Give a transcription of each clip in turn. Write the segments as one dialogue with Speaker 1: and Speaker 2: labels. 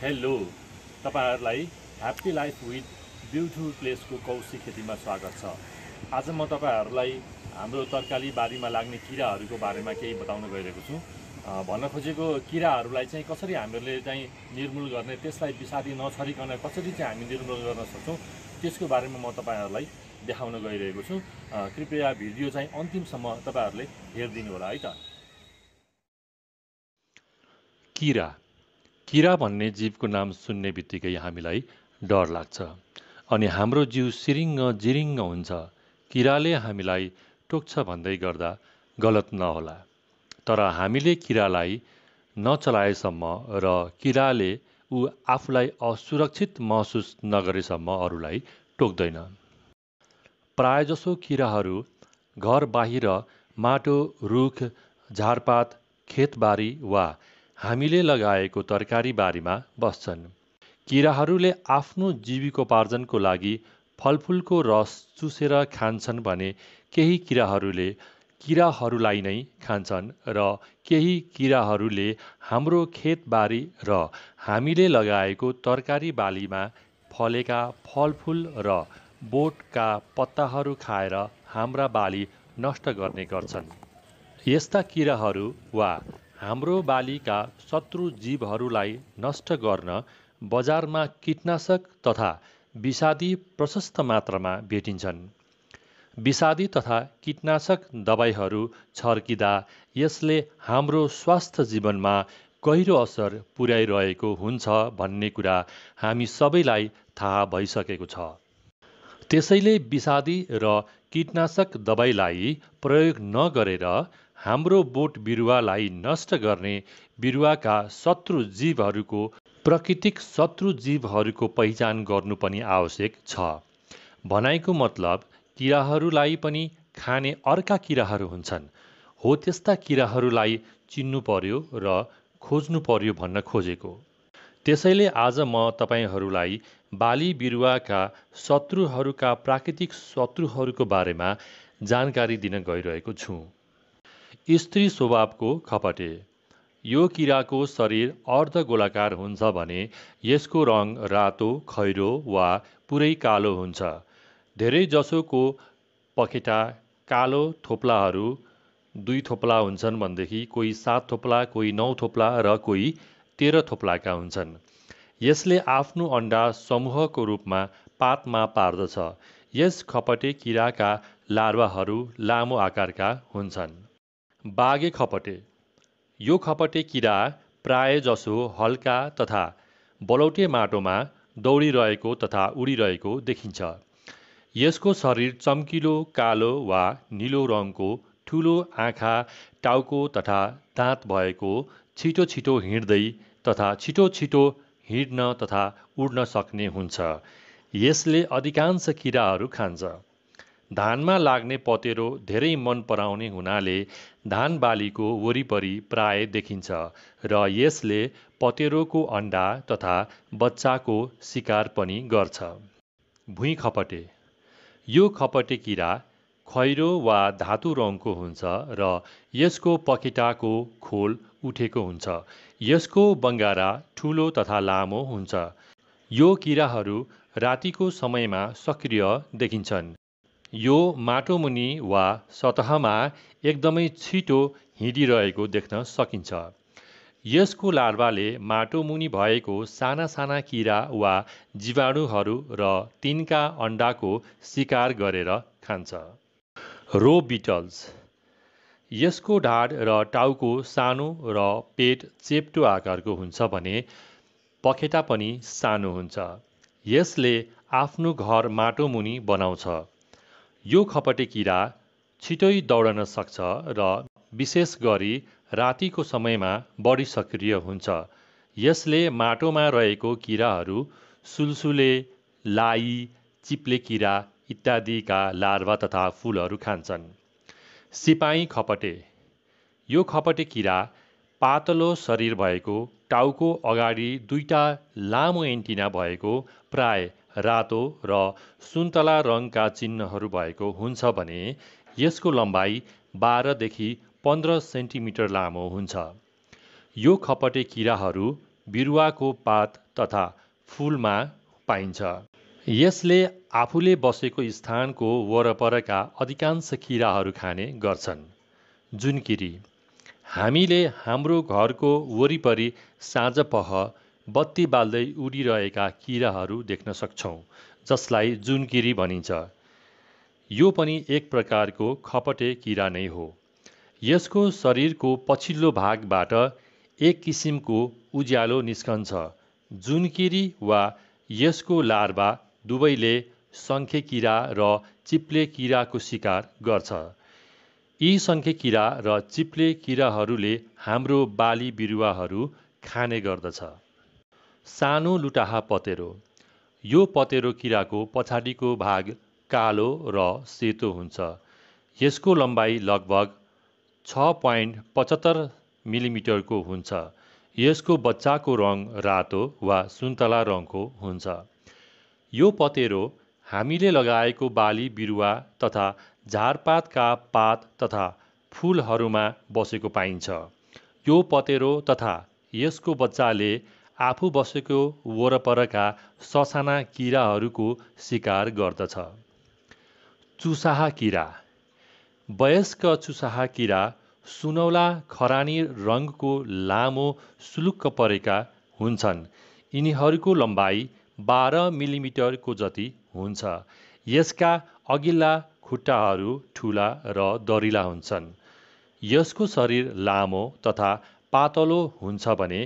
Speaker 1: hello तपाईँहरूलाई happy life with beautiful प्लेसको कौशी खेतीमा स्वागत छ आज म तपाईँहरूलाई हाम्रो तरकारी बारीमा लाग्ने किराहरूको बारेमा केही बताउन गइरहेको छु भन्न खोजेको किराहरूलाई चाहिँ कसरी हामीहरूले चाहिँ निर्मूल गर्ने त्यसलाई विषादी नछरिकन कसरी चाहिँ हामी निर्मूल गर्न सक्छौँ त्यसको बारेमा म तपाईँहरूलाई देखाउन गइरहेको छु कृपया भिडियो चाहिँ अन्तिमसम्म तपाईँहरूले हेरिदिनु होला है त किरा किरा भन्ने जीवको नाम सुन्ने बित्तिकै हामीलाई डर लाग्छ अनि हाम्रो जिउ सिरिङ्ग जिरिङ्ग हुन्छ किराले हामीलाई टोक्छ भन्दै गर्दा गलत नहोला तर हामीले किरालाई नचलाएसम्म र किराले ऊ आफूलाई असुरक्षित महसुस नगरेसम्म अरूलाई टोक्दैन प्रायजसो किराहरू घर बाहिर माटो रुख झारपात खेतबारी वा हामीले लगाएको तरकारी बारीमा बस्छन् किराहरूले आफ्नो जीविकोपार्जनको लागि फलफुलको रस चुसेर खान्छन् भने केही किराहरूले किराहरूलाई नै खान्छन् र केही किराहरूले हाम्रो खेतबारी र हामीले लगाएको तरकारी बालीमा फलेका फलफुल र बोटका पत्ताहरू खाएर हाम्रा बाली नष्ट गर्ने गर्छन् यस्ता किराहरू वा हाम्रो बालीका शत्रु जीवहरूलाई नष्ट गर्न बजारमा कीटनाशक तथा विषादी प्रशस्त मात्रामा भेटिन्छन् विषादी तथा कीटनाशक दबाईहरू छर्किँदा यसले हाम्रो स्वास्थ्य जीवनमा गहिरो असर पुर्याइरहेको हुन्छ भन्ने कुरा हामी सबैलाई थाहा भइसकेको छ त्यसैले विषादी र कीटनाशक दबाईलाई प्रयोग नगरेर हाम्रो बोट बिरुवालाई नष्ट गर्ने बिरुवाका शत्रु जीवहरूको प्राकृतिक शत्रु जीवहरूको पहिचान गर्नु पनि आवश्यक छ भनाइको मतलब किराहरूलाई पनि खाने अर्का किराहरू हुन्छन् हो त्यस्ता किराहरूलाई चिन्नु पर्यो र खोज्नु पर्यो भन्न खोजेको त्यसैले आज म तपाईँहरूलाई बाली बिरुवाका शत्रुहरूका प्राकृतिक शत्रुहरूको बारेमा जानकारी दिन गइरहेको छु स्त्री स्वभावको खपटे यो किराको शरीर अर्ध गोलाकार हुन्छ भने यसको रङ रातो खैरो वा पुरै कालो हुन्छ धेरै जसोको पखेटा कालो थोप्लाहरू दुई थोप्ला हुन्छन् भनेदेखि कोही सात थोप्ला कोही नौ थोप्ला र कोही तेह्र थोप्लाका हुन्छन् यसले आफ्नो अन्डा समूहको रूपमा पातमा पार्दछ यस खपटे किराका लार्वाहरू लामो आकारका हुन्छन् बागे खपटे यो खपटे किरा जसो हल्का तथा बलौटे माटोमा दौडिरहेको तथा उडिरहेको देखिन्छ यसको शरीर चम्किलो कालो वा निलो रङको ठुलो आँखा टाउको तथा दाँत भएको छिटो छिटो हिँड्दै तथा छिटो छिटो हिँड्न तथा उड्न सक्ने हुन्छ यसले अधिकांश किराहरू खान्छ धानमा लाग्ने पतेरो धेरै मन पराउने हुनाले धान बालीको वरिपरि प्राय देखिन्छ र यसले पतेरोको अन्डा तथा बच्चाको सिकार पनि गर्छ भुइँ खपटे यो खपटे किरा खैरो वा धातु रङको हुन्छ र यसको पखेटाको खोल उठेको हुन्छ यसको बङ्गारा ठुलो तथा लामो हुन्छ यो किराहरू रातिको समयमा सक्रिय देखिन्छन् यो माटोमुनि वा सतहमा एकदमै छिटो हिँडिरहेको देख्न सकिन्छ यसको लार्भाले माटोमुनि भएको साना साना किरा वा जीवाणुहरू र तिनका अन्डाको सिकार गरेर खान्छ रो बिटल्स यसको ढाड र टाउको सानो र पेट चेप्टो आकारको हुन्छ भने पखेटा पनि सानो हुन्छ यसले आफ्नो घर माटोमुनि बनाउँछ यो खपटे किरा छिटै दौडन सक्छ र विशेष गरी रातिको समयमा बढी सक्रिय हुन्छ यसले माटोमा रहेको किराहरू सुलसुले लाई चिप्ले किरा इत्यादिका लार्वा तथा फुलहरू खान्छन् सिपाही खपटे यो खपटे किरा पातलो शरीर भएको टाउको अगाडि दुईटा लामो एन्टिना भएको प्राय रातो र सुन्तला रङका चिन्हहरू भएको हुन्छ भने यसको लम्बाइ बाह्रदेखि पन्ध्र सेन्टिमिटर लामो हुन्छ यो खपटे किराहरू बिरुवाको पात तथा फुलमा पाइन्छ यसले आफूले बसेको स्थानको वरपरका अधिकांश किराहरू खाने गर्छन् जुनकिरी हामीले हाम्रो घरको वरिपरि साँझ बत्ती बाल्दै उडिरहेका किराहरू देख्न सक्छौँ जसलाई जुनकिरी भनिन्छ यो पनि एक प्रकारको खपटे किरा नै हो यसको शरीरको पछिल्लो भागबाट एक किसिमको उज्यालो निस्कन्छ जुनकिरी वा यसको लार्वा दुवैले किरा र चिप्ले किराको शिकार गर्छ यी सङ्खे किरा र चिप्ले किराहरूले हाम्रो बाली बिरुवाहरू खाने गर्दछ सानो लुटाहा पतेरो यो पतेरो किराको पछाडिको भाग कालो र सेतो हुन्छ यसको लम्बाइ लगभग छ पोइन्ट पचहत्तर मिलिमिटरको हुन्छ यसको बच्चाको रङ रातो वा सुन्तला रङको हुन्छ यो पतेरो हामीले लगाएको बाली बिरुवा तथा झारपातका पात तथा फुलहरूमा बसेको पाइन्छ यो पतेरो तथा यसको बच्चाले आफू बसेको वरपरका ससाना किराहरूको सिकार गर्दछ चुसाहा किरा वयस्क चुसाहा किरा सुनौला खरानी रङको लामो सुलुक्क परेका हुन्छन् यिनीहरूको लम्बाइ बाह्र मिलिमिटरको जति हुन्छ यसका अघिल्ला खुट्टाहरू ठुला र दरिला हुन्छन् यसको शरीर लामो तथा पातलो हुन्छ भने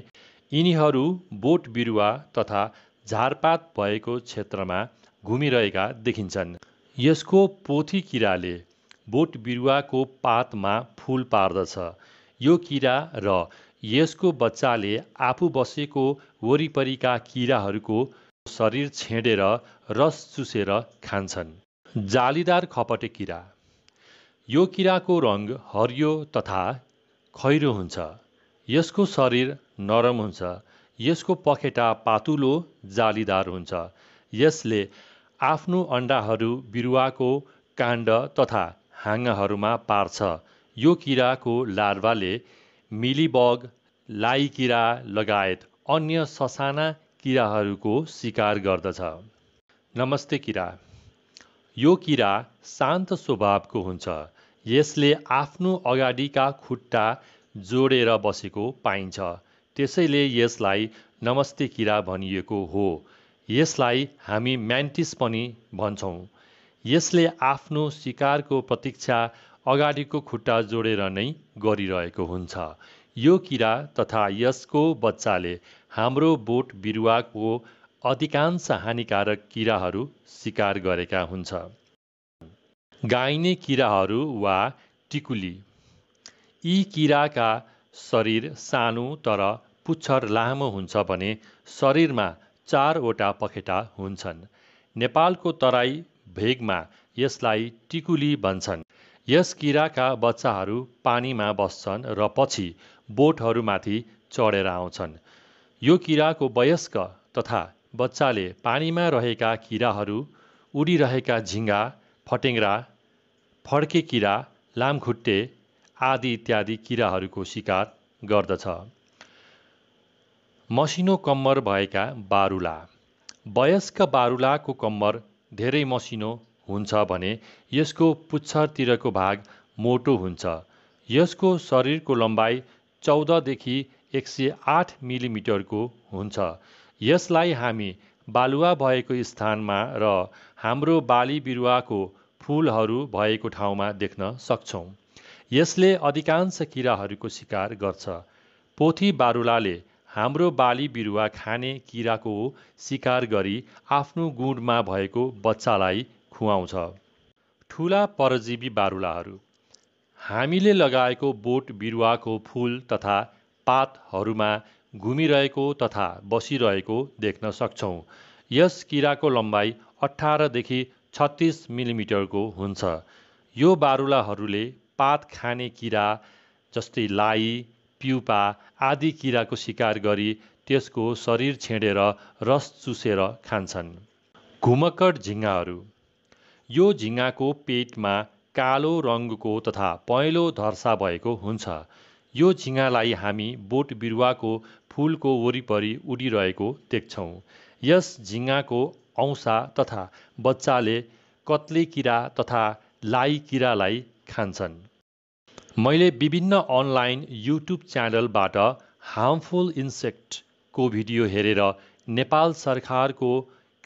Speaker 1: यिनीहरू बोट बिरुवा तथा झारपात भएको क्षेत्रमा घुमिरहेका देखिन्छन् यसको पोथी किराले बोट बिरुवाको पातमा फुल पार्दछ यो किरा र यसको बच्चाले आफू बसेको वरिपरिका किराहरूको शरीर छेडेर रस चुसेर खान्छन् जालीदार खपटे किरा यो किराको रङ हरियो तथा खैरो हुन्छ यसको शरीर नरम हुन्छ यसको पखेटा पातुलो जालीदार हुन्छ यसले आफ्नो अन्डाहरू बिरुवाको काण्ड तथा हाँगाहरूमा पार्छ यो किराको लार्भाले मिलीबग लाइकिरा लगायत अन्य ससाना किराहरूको सिकार गर्दछ नमस्ते किरा यो किरा शान्त स्वभावको हुन्छ यसले आफ्नो अगाडिका खुट्टा जोडेर बसेको पाइन्छ त्यसैले यसलाई नमस्ते किरा भनिएको हो यसलाई हामी म्यान्टिस पनि भन्छौँ यसले आफ्नो शिकारको प्रतीक्षा अगाडिको खुट्टा जोडेर नै गरिरहेको हुन्छ यो किरा तथा यसको बच्चाले हाम्रो बोट बिरुवाको अधिकांश हानिकारक किराहरू शिकार गरेका हुन्छ गाइने किराहरू वा टिकुली यी किराका शरीर सानो तर पुच्छर लामो हुन्छ भने शरीरमा चारवटा पखेटा हुन्छन् नेपालको तराई भेगमा यसलाई टिकुली भन्छन् यस किराका बच्चाहरू पानीमा बस्छन् र पछि बोटहरूमाथि चढेर आउँछन् यो किराको वयस्क तथा बच्चाले पानीमा रहेका किराहरू उडिरहेका झिङ्गा फटेङ्ग्रा फड्के किरा लामखुट्टे आदि इत्यादि किराहरूको शिकार गर्दछ मसिनो कम्मर भएका बारुला वयस्क बारुलाको कम्मर धेरै मसिनो हुन्छ भने यसको पुच्छरतिरको भाग मोटो हुन्छ यसको शरीरको लम्बाइ चौधदेखि एक सय आठ मिलिमिटरको हुन्छ यसलाई हामी बालुवा भएको स्थानमा र हाम्रो बाली बिरुवाको फुलहरू भएको ठाउँमा देख्न सक्छौँ यसले अधिकांश किराहरूको शिकार गर्छ पोथी बारुलाले हाम्रो बाली बिरुवा खाने किराको शिकार गरी आफ्नो गुँडमा भएको बच्चालाई खुवाउँछ ठुला परजीवी बारुलाहरू हामीले लगाएको बोट बिरुवाको फुल तथा पातहरूमा घुमिरहेको तथा बसिरहेको देख्न सक्छौँ यस किराको लम्बाइ अठारदेखि छत्तिस मिलिमिटरको हुन्छ यो बारुलाहरूले पात खाने किरा जस्तै लाई पिउपा आदि किराको शिकार गरी त्यसको शरीर छेडेर रस चुसेर खान्छन् घुमक्कड झिङ्गाहरू यो झिङ्गाको पेटमा कालो रङको तथा पहेँलो धर्सा भएको हुन्छ यो झिङ्गालाई हामी बोट बिरुवाको फुलको वरिपरि उडिरहेको देख्छौँ यस झिङ्गाको औँसा तथा बच्चाले कत्ले किरा तथा लाई किरालाई खान्छन् मैले विभिन्न अनलाइन युट्युब च्यानलबाट हार्मफुल इन्सेक्टको भिडियो हेरेर नेपाल सरकारको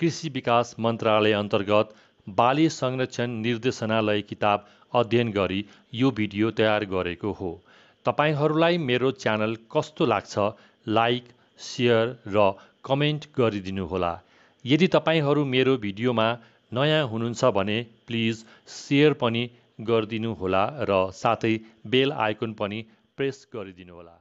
Speaker 1: कृषि विकास मन्त्रालय अन्तर्गत बाली संरक्षण निर्देशनालय किताब अध्ययन गरी यो भिडियो तयार गरेको हो तपाईँहरूलाई मेरो च्यानल कस्तो लाग्छ लाइक सेयर र कमेन्ट गरिदिनुहोला यदि तपाईँहरू मेरो भिडियोमा नयाँ हुनुहुन्छ भने प्लिज सेयर पनि गरिदिनुहोला र साथै बेल आइकन पनि प्रेस गरिदिनुहोला